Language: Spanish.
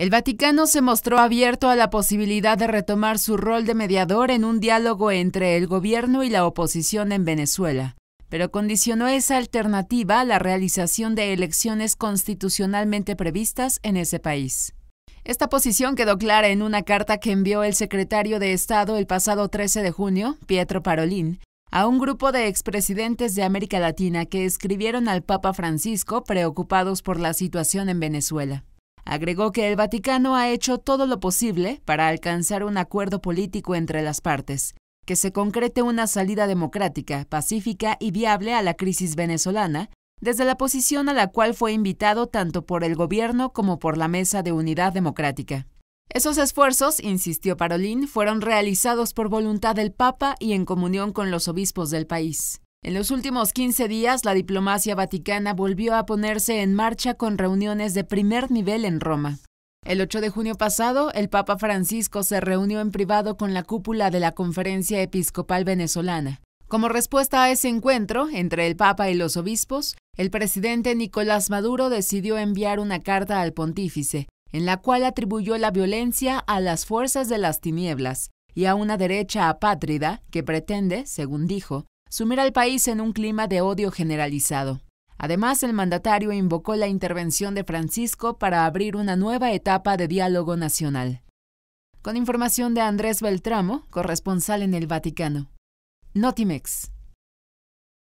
El Vaticano se mostró abierto a la posibilidad de retomar su rol de mediador en un diálogo entre el gobierno y la oposición en Venezuela, pero condicionó esa alternativa a la realización de elecciones constitucionalmente previstas en ese país. Esta posición quedó clara en una carta que envió el secretario de Estado el pasado 13 de junio, Pietro Parolín, a un grupo de expresidentes de América Latina que escribieron al Papa Francisco preocupados por la situación en Venezuela. Agregó que el Vaticano ha hecho todo lo posible para alcanzar un acuerdo político entre las partes, que se concrete una salida democrática, pacífica y viable a la crisis venezolana, desde la posición a la cual fue invitado tanto por el gobierno como por la Mesa de Unidad Democrática. Esos esfuerzos, insistió Parolín, fueron realizados por voluntad del Papa y en comunión con los obispos del país. En los últimos 15 días, la diplomacia vaticana volvió a ponerse en marcha con reuniones de primer nivel en Roma. El 8 de junio pasado, el Papa Francisco se reunió en privado con la cúpula de la Conferencia Episcopal Venezolana. Como respuesta a ese encuentro entre el Papa y los obispos, el presidente Nicolás Maduro decidió enviar una carta al pontífice, en la cual atribuyó la violencia a las fuerzas de las tinieblas y a una derecha apátrida que pretende, según dijo, sumir al país en un clima de odio generalizado. Además, el mandatario invocó la intervención de Francisco para abrir una nueva etapa de diálogo nacional. Con información de Andrés Beltramo, corresponsal en el Vaticano. Notimex.